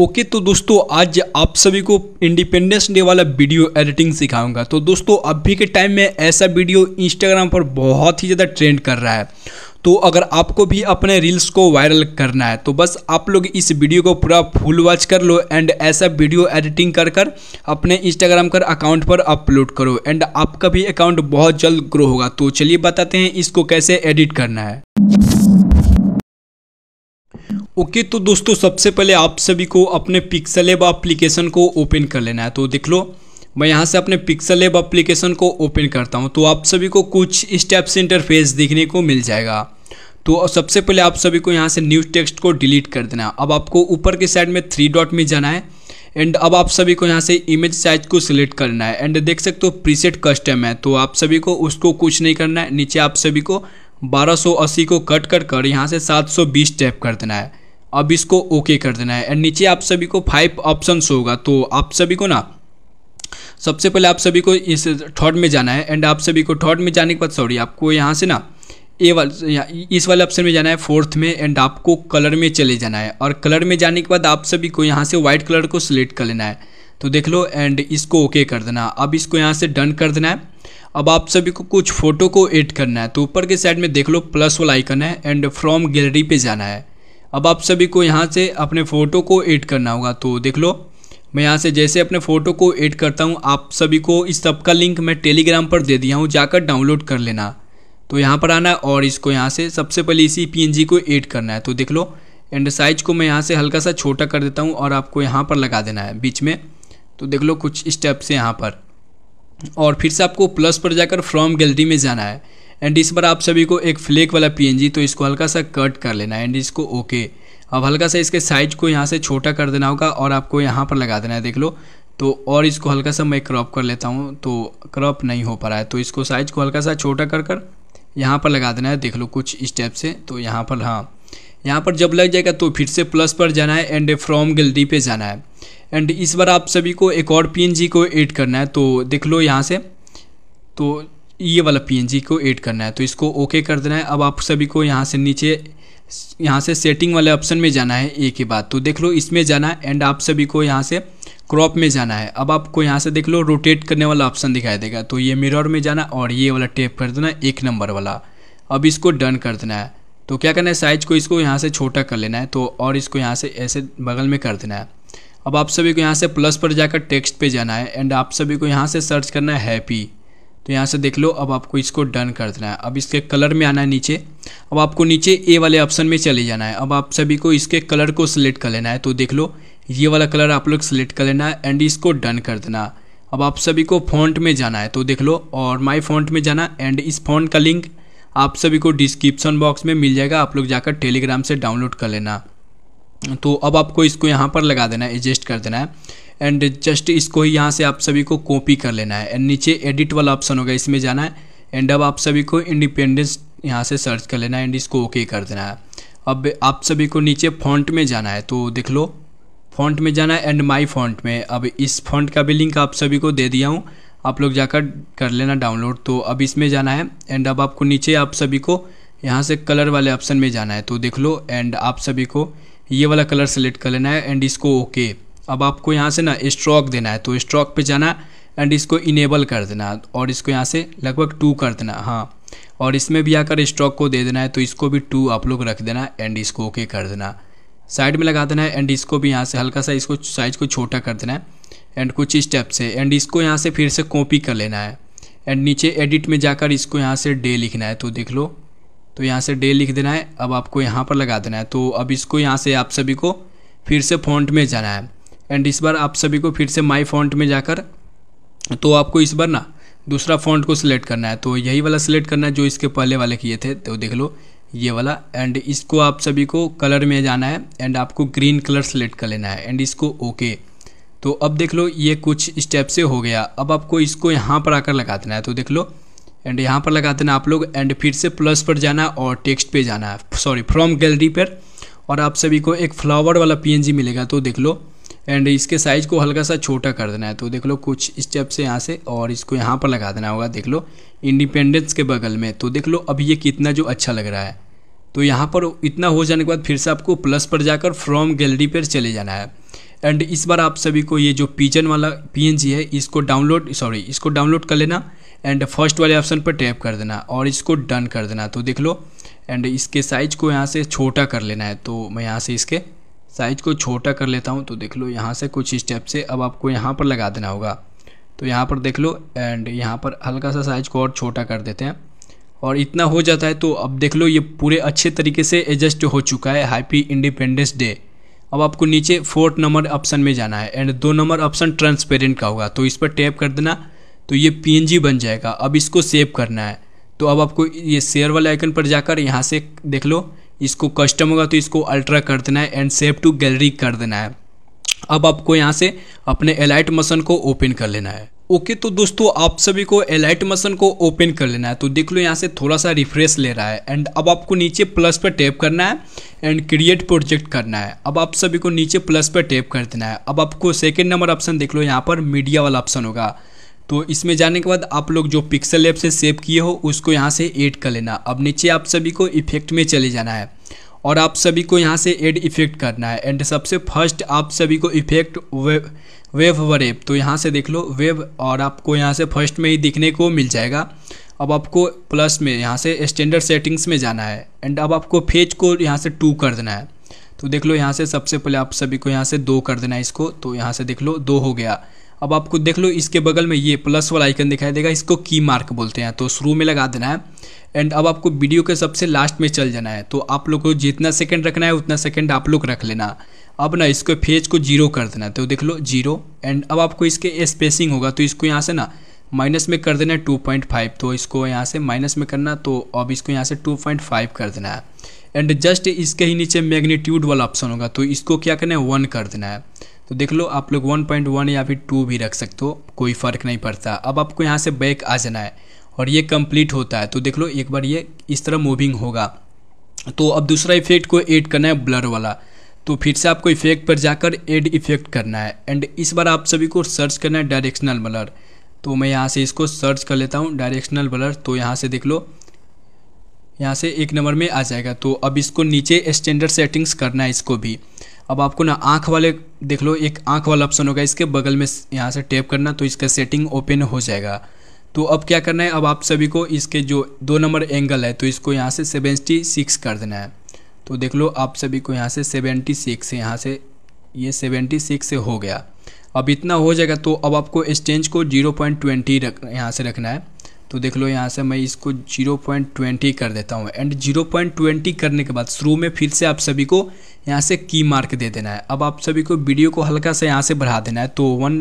okay okay, तो दोस्तों आज आप सभी को इंडिपेंडेंस डे वाला वीडियो एडिटिंग सिखाऊंगा तो दोस्तों अभी के टाइम में ऐसा वीडियो इंस्टाग्राम पर बहुत ही ज़्यादा ट्रेंड कर रहा है तो अगर आपको भी अपने रील्स को वायरल करना है तो बस आप लोग इस वीडियो को पूरा फुल वॉच कर लो एंड ऐसा वीडियो एडिटिंग कर कर अपने इंस्टाग्राम कर अकाउंट पर अपलोड करो एंड आपका भी अकाउंट बहुत जल्द ग्रो होगा तो चलिए बताते हैं इसको कैसे एडिट करना है ओके okay, तो दोस्तों सबसे पहले आप सभी को अपने पिक्सल एब अप्लीकेशन को ओपन कर लेना है तो देख लो मैं यहाँ से अपने पिक्सल एब अप्लीकेशन को ओपन करता हूँ तो आप सभी को कुछ स्टेप्स इंटरफेस देखने को मिल जाएगा तो सबसे पहले आप सभी को यहाँ से न्यू टेक्स्ट को डिलीट कर देना है अब आपको ऊपर के साइड में थ्री डॉट में जाना है एंड अब आप सभी को यहाँ से इमेज साइज को सिलेक्ट करना है एंड देख सकते हो प्रीसेट कस्टम है तो आप सभी को उसको कुछ नहीं करना है नीचे आप सभी को 1280 को कट कर कर यहाँ से 720 टैप कर देना है अब इसको ओके कर देना है एंड नीचे आप सभी को फाइव ऑप्शन होगा तो आप सभी को ना सबसे पहले आप सभी को इस थर्ड में जाना है एंड आप सभी को थर्ड में जाने के बाद सॉरी आपको यहाँ से ना ए वाल इस वाले ऑप्शन में जाना है फोर्थ में एंड आपको कलर में चले जाना है और कलर में जाने के बाद आप सभी को यहाँ से वाइट कलर को सिलेक्ट कर लेना है तो देख लो एंड इसको ओके कर देना अब इसको यहाँ से डन कर देना है अब आप सभी को कुछ फ़ोटो को एड करना है तो ऊपर के साइड में देख लो प्लस वाला आइकन है एंड फ्रॉम गैलरी पर जाना है अब आप सभी को यहाँ से अपने फ़ोटो को एड करना होगा तो देख लो मैं यहाँ से जैसे अपने फ़ोटो को एड करता हूँ आप सभी को इस सब का लिंक मैं टेलीग्राम पर दे दिया हूँ जाकर डाउनलोड कर लेना तो यहाँ पर आना है और इसको यहाँ से सबसे पहले इसी पी को एड करना है तो देख लो एंड साइज को मैं यहाँ से हल्का सा छोटा कर देता हूँ और आपको यहाँ पर लगा देना है बीच में तो देख लो कुछ स्टेप से यहाँ पर और फिर से आपको प्लस पर जाकर फ्रॉम गैलरी में जाना है एंड इस बार आप सभी को एक फ्लेक वाला पीएनजी तो इसको हल्का सा कट कर लेना है एंड इसको ओके अब हल्का सा इसके साइज को यहाँ से छोटा कर देना होगा और आपको यहाँ पर लगा देना है देख लो तो और इसको हल्का सा मैं क्रॉप कर लेता हूँ तो क्रॉप नहीं हो पा रहा है तो इसको साइज को हल्का सा छोटा कर कर यहाँ पर लगा देना है देख लो कुछ इस टाइप से तो यहाँ पर हाँ यहाँ पर जब लग जाएगा तो फिर से प्लस पर जाना है एंड फ्रॉम गैलरी पे जाना है एंड इस बार आप सभी को एक और पीएनजी को ऐड करना है तो देख लो यहाँ से तो ये वाला पीएनजी को ऐड करना है तो इसको ओके कर देना है अब आप सभी को यहाँ से नीचे यहाँ से सेटिंग वाले ऑप्शन में जाना है ए के बाद तो देख लो इसमें जाना है एंड आप सभी को यहाँ से क्रॉप में जाना है अब आपको यहाँ से देख लो रोटेट करने वाला ऑप्शन दिखाई देगा तो ये मिरर में जाना और ये वाला टेप कर देना एक नंबर वाला अब इसको डन कर देना है तो क्या करना है साइज को इसको यहाँ से छोटा कर लेना है तो और इसको यहाँ से ऐसे बगल में कर देना है अब आप सभी को यहाँ से प्लस पर जाकर टेक्स्ट पे जाना है एंड आप सभी को यहाँ से सर्च करना है हैप्पी तो यहाँ से देख लो अब आपको इसको डन कर देना है अब इसके कलर में आना है नीचे अब आपको नीचे ए वाले ऑप्शन में चले जाना है अब आप सभी को इसके कलर को सिलेक्ट कर लेना है तो देख लो ये वाला कलर आप लोग सेलेक्ट कर लेना है एंड इसको डन कर देना अब आप सभी को फॉन्ट में जाना है तो देख लो और माई फॉन्ट में जाना एंड इस फॉन्ट का लिंक आप सभी को डिस्क्रिप्शन बॉक्स में मिल जाएगा आप लोग जाकर टेलीग्राम से डाउनलोड कर लेना तो अब आपको इसको यहाँ पर लगा देना है एडजस्ट कर देना है एंड जस्ट इसको ही यहाँ से आप सभी को कॉपी कर लेना है एंड नीचे एडिट वाला ऑप्शन होगा इसमें जाना है एंड अब आप सभी को इंडिपेंडेंस यहाँ से सर्च कर लेना है एंड इसको ओके कर देना है अब आप सभी को नीचे फॉन्ट में जाना है तो देख लो फॉन्ट में जाना है एंड माई फॉन्ट में अब इस फॉन्ट का भी लिंक आप सभी को दे दिया हूँ आप लोग जाकर कर लेना डाउनलोड तो अब इसमें जाना है एंड अब आपको नीचे आप सभी को यहाँ से कलर वाले ऑप्शन में जाना है तो देख लो एंड आप सभी को ये वाला कलर सेलेक्ट कर लेना है एंड इसको ओके अब आपको यहाँ से ना इस्ट्रॉक देना है तो स्ट्रोक पर जाना एंड इसको इनेबल कर देना और इसको यहाँ से लगभग टू कर देना हाँ और इसमें भी आकर स्ट्रोक को दे देना है तो इसको भी टू आप लोग रख देना एंड इसको ओके कर देना साइड में लगा देना है एंड इसको भी यहाँ से हल्का सा इसको साइज को छोटा कर देना है एंड कुछ स्टेप से एंड इसको यहाँ से फिर से कॉपी कर लेना है एंड नीचे एडिट में जाकर इसको यहाँ से डे लिखना है तो देख लो तो यहाँ से डे लिख देना है अब आपको यहाँ पर लगा देना है तो अब इसको यहाँ से आप सभी को फिर से फॉन्ट में जाना है एंड इस बार आप सभी को फिर से माई फॉन्ट में जाकर तो आपको इस बार ना दूसरा फॉन्ट को सिलेक्ट करना है तो यही वाला सिलेक्ट करना है जो इसके पहले वाले किए थे तो देख लो ये वाला एंड इसको आप सभी को कलर में जाना है एंड आपको ग्रीन कलर सेलेक्ट कर लेना है एंड इसको ओके तो अब देख लो ये कुछ स्टेप से हो गया अब आपको इसको यहाँ पर आकर लगा देना है तो देख लो एंड यहाँ पर लगा देना आप लोग एंड फिर से प्लस पर जाना और टेक्स्ट पे जाना है सॉरी फ्रॉम गैलरी पर और आप सभी को एक फ्लावर वाला पी मिलेगा तो देख लो एंड इसके साइज़ को हल्का सा छोटा कर देना है तो देख लो कुछ स्टेप से यहाँ से और इसको यहाँ पर लगा देना होगा देख लो इंडिपेंडेंस के बगल में तो देख लो अब ये कितना जो अच्छा लग रहा है तो यहाँ पर इतना हो जाने के बाद फिर से आपको प्लस पर जाकर फ्रॉम गैलरी पर चले जाना है एंड इस बार आप सभी को ये जो पीजन वाला पी है इसको डाउनलोड सॉरी इसको डाउनलोड कर लेना एंड फर्स्ट वाले ऑप्शन पर टैप कर देना और इसको डन कर देना तो देख लो एंड इसके साइज को यहाँ से छोटा कर लेना है तो मैं यहाँ से इसके साइज को छोटा कर लेता हूँ तो देख लो यहाँ से कुछ स्टेप से अब आपको यहाँ पर लगा देना होगा तो यहाँ पर देख लो एंड यहाँ पर हल्का सा साइज को और छोटा कर देते हैं और इतना हो जाता है तो अब देख लो ये पूरे अच्छे तरीके से एडजस्ट हो चुका है हैप्पी इंडिपेंडेंस डे अब आपको नीचे फोर्थ नंबर ऑप्शन में जाना है एंड दो नंबर ऑप्शन ट्रांसपेरेंट का होगा तो इस पर टैप कर देना तो ये पीएनजी बन जाएगा अब इसको सेव करना है तो अब आपको ये शेयर वाले आइकन पर जाकर यहाँ से देख लो इसको कस्टम होगा तो इसको अल्ट्रा कर देना है एंड सेव टू गैलरी कर देना है अब आपको यहाँ से अपने एलाइट मशन को ओपन कर लेना है ओके तो दोस्तों आप सभी को एलाइट मशन को ओपन कर लेना है तो देख लो यहाँ से थोड़ा सा रिफ्रेश ले रहा है एंड अब आपको नीचे प्लस पर टैप करना है एंड क्रिएट प्रोजेक्ट करना है अब आप सभी को नीचे प्लस पर टैप कर देना है अब आपको सेकेंड नंबर ऑप्शन देख लो यहाँ पर मीडिया वाला ऑप्शन होगा तो इसमें जाने के बाद आप लोग जो पिक्सल ऐप से सेव किए हो उसको यहाँ से ऐड कर लेना अब नीचे आप सभी को इफेक्ट में चले जाना है और आप सभी को यहाँ से एड इफेक्ट करना है एंड सबसे फर्स्ट आप सभी को इफेक्ट वेब वेव वरेब तो यहाँ से देख लो वेब और आपको यहाँ से फर्स्ट में ही दिखने को मिल जाएगा अब आपको प्लस में यहाँ से स्टैंडर्ड सेटिंग्स में जाना है एंड अब आपको फेज को यहाँ से टू कर देना है तो देख लो यहाँ से सबसे पहले आप सभी को यहाँ से दो कर देना है इसको तो यहाँ से देख लो दो हो गया अब आपको देख लो इसके बगल में ये प्लस वाला आइकन दिखाई देगा इसको की मार्क बोलते हैं तो शुरू में लगा देना है एंड अब आपको वीडियो के सबसे लास्ट में चल जाना है तो आप लोग को जितना सेकंड रखना है उतना सेकंड आप लोग रख लेना अब ना इसको फेज को जीरो कर देना तो देख लो जीरो एंड अब आपको इसके स्पेसिंग होगा तो इसको यहाँ से ना माइनस में कर देना है टू पॉइंट फाइव तो इसको यहाँ से माइनस में करना तो अब इसको यहाँ से टू पॉइंट फाइव कर देना है एंड जस्ट इसके ही नीचे मैग्नीट्यूड वाला ऑप्शन होगा तो इसको क्या करना है वन कर देना है तो देख लो आप लोग 1.1 या फिर 2 भी रख सकते हो कोई फ़र्क नहीं पड़ता अब आपको यहाँ से बैक आ जाना है और ये कंप्लीट होता है तो देख लो एक बार ये इस तरह मूविंग होगा तो अब दूसरा इफेक्ट को ऐड करना है ब्लर वाला तो फिर से आपको इफेक्ट पर जाकर एड इफेक्ट करना है एंड इस बार आप सभी को सर्च करना है डायरेक्शनल ब्लर तो मैं यहाँ से इसको सर्च कर लेता हूँ डायरेक्शनल ब्लर तो यहाँ से देख लो यहाँ से एक नंबर में आ जाएगा तो अब इसको नीचे स्टैंडर्ड सेटिंग्स करना है इसको भी अब आपको ना आँख वाले देख लो एक आँख वाला ऑप्शन होगा इसके बगल में यहाँ से टैप करना तो इसका सेटिंग ओपन हो जाएगा तो अब क्या करना है अब आप सभी को इसके जो दो नंबर एंगल है तो इसको यहाँ से सेवेंटी सिक्स कर देना है तो देख लो आप सभी को यहाँ से सेवेंटी सिक्स यहाँ से ये सेवेंटी सिक्स से हो गया अब इतना हो जाएगा तो अब आपको एक्सचेंज को जीरो पॉइंट ट्वेंटी रख यहाँ से रखना है तो देख लो यहाँ से मैं इसको जीरो पॉइंट ट्वेंटी कर देता हूँ एंड जीरो पॉइंट ट्वेंटी करने के बाद शुरू में फिर से आप सभी को यहाँ से की मार्क दे देना है अब आप सभी को वीडियो को हल्का सा यहाँ से बढ़ा देना है तो वन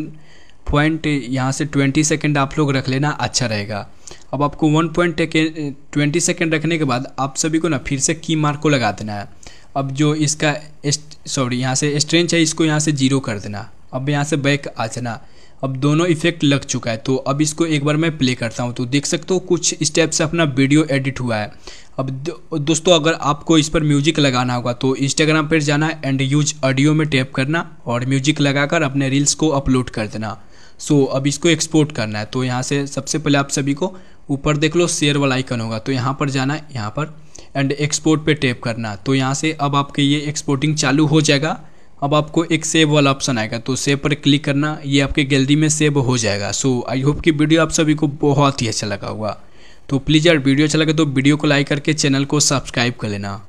पॉइंट यहाँ से ट्वेंटी सेकेंड आप लोग रख लेना अच्छा रहेगा अब आपको वन पॉइंट ट्वेंटी सेकेंड रखने के बाद आप सभी को ना फिर से की मार्क को लगा देना है अब जो इसका सॉरी यहाँ से स्ट्रेंच है इसको यहाँ से जीरो कर देना अब यहाँ से बैक आ जाना अब दोनों इफेक्ट लग चुका है तो अब इसको एक बार मैं प्ले करता हूँ तो देख सकते हो कुछ स्टेप से अपना वीडियो एडिट हुआ है अब दोस्तों अगर आपको इस पर म्यूजिक लगाना होगा तो इंस्टाग्राम पर जाना एंड यूज ऑडियो में टैप करना और म्यूजिक लगाकर अपने रील्स को अपलोड कर देना सो so, अब इसको एक्सपोर्ट करना है तो यहाँ से सबसे पहले आप सभी को ऊपर देख लो शेयर वाला आइकन होगा तो यहाँ पर जाना है यहाँ पर एंड एक्सपोर्ट पे टैप करना तो यहाँ से अब आपके ये एक्सपोर्टिंग चालू हो जाएगा अब आपको एक सेव वाला ऑप्शन आएगा तो सेव पर क्लिक करना ये आपके गैलरी में सेव हो जाएगा सो आई होप कि वीडियो आप सभी को बहुत ही अच्छा लगा होगा तो प्लीज़ यार वीडियो अच्छा लगे तो वीडियो को लाइक करके चैनल को सब्सक्राइब कर लेना